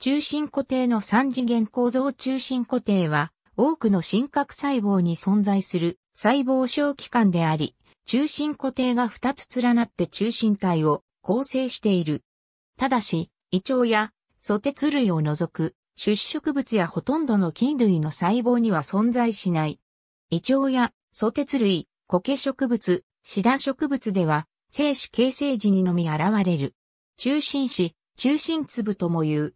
中心固定の三次元構造中心固定は、多くの真核細胞に存在する細胞小器官であり、中心固定が2つ連なって中心体を構成している。ただし、胃腸や素鉄類を除く出植物やほとんどの菌類の細胞には存在しない。胃腸や素鉄類、苔植物、シダ植物では、精子形成時にのみ現れる。中心子、中心粒とも言う。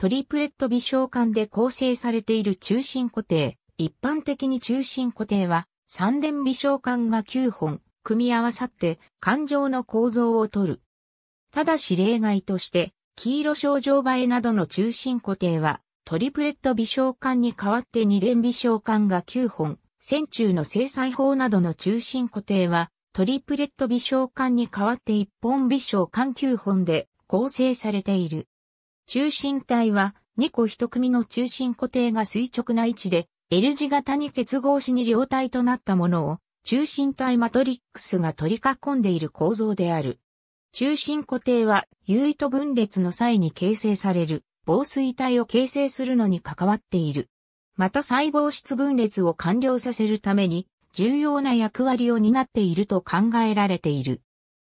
トリプレット微小管で構成されている中心固定。一般的に中心固定は三連微小管が9本組み合わさって環状の構造をとる。ただし例外として黄色症状映えなどの中心固定はトリプレット微小管に代わって二連微小管が9本、線中の制裁法などの中心固定はトリプレット微小管に代わって1本微小管9本で構成されている。中心体は2個1組の中心固定が垂直な位置で L 字型に結合しに両体となったものを中心体マトリックスが取り囲んでいる構造である。中心固定は優位と分裂の際に形成される防水体を形成するのに関わっている。また細胞質分裂を完了させるために重要な役割を担っていると考えられている。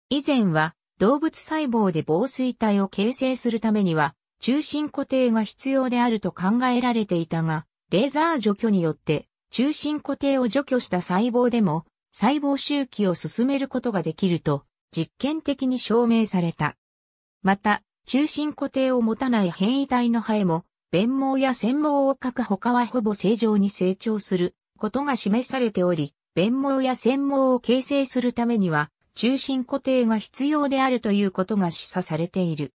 以前は動物細胞で防水体を形成するためには中心固定が必要であると考えられていたが、レーザー除去によって中心固定を除去した細胞でも細胞周期を進めることができると実験的に証明された。また、中心固定を持たない変異体の肺も、弁毛や繊毛を欠く他はほぼ正常に成長することが示されており、弁毛や繊毛を形成するためには、中心固定が必要であるということが示唆されている。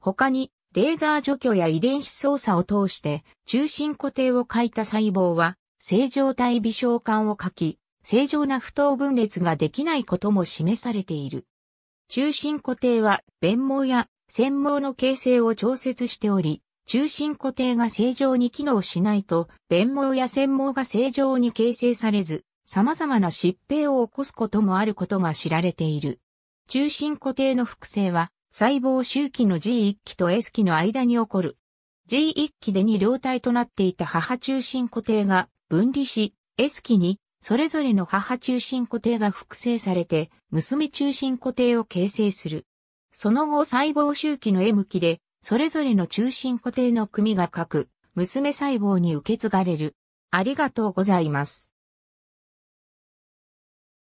他に、レーザー除去や遺伝子操作を通して中心固定を欠いた細胞は正常体微小管を欠き、正常な不等分裂ができないことも示されている。中心固定は弁毛や繊毛の形成を調節しており、中心固定が正常に機能しないと、弁毛や繊毛が正常に形成されず、様々な疾病を起こすこともあることが知られている。中心固定の複製は、細胞周期の G1 期と S 期の間に起こる。G1 期で2両体となっていた母中心固定が分離し、S 期にそれぞれの母中心固定が複製されて、娘中心固定を形成する。その後細胞周期の M 期で、それぞれの中心固定の組が各、娘細胞に受け継がれる。ありがとうございます。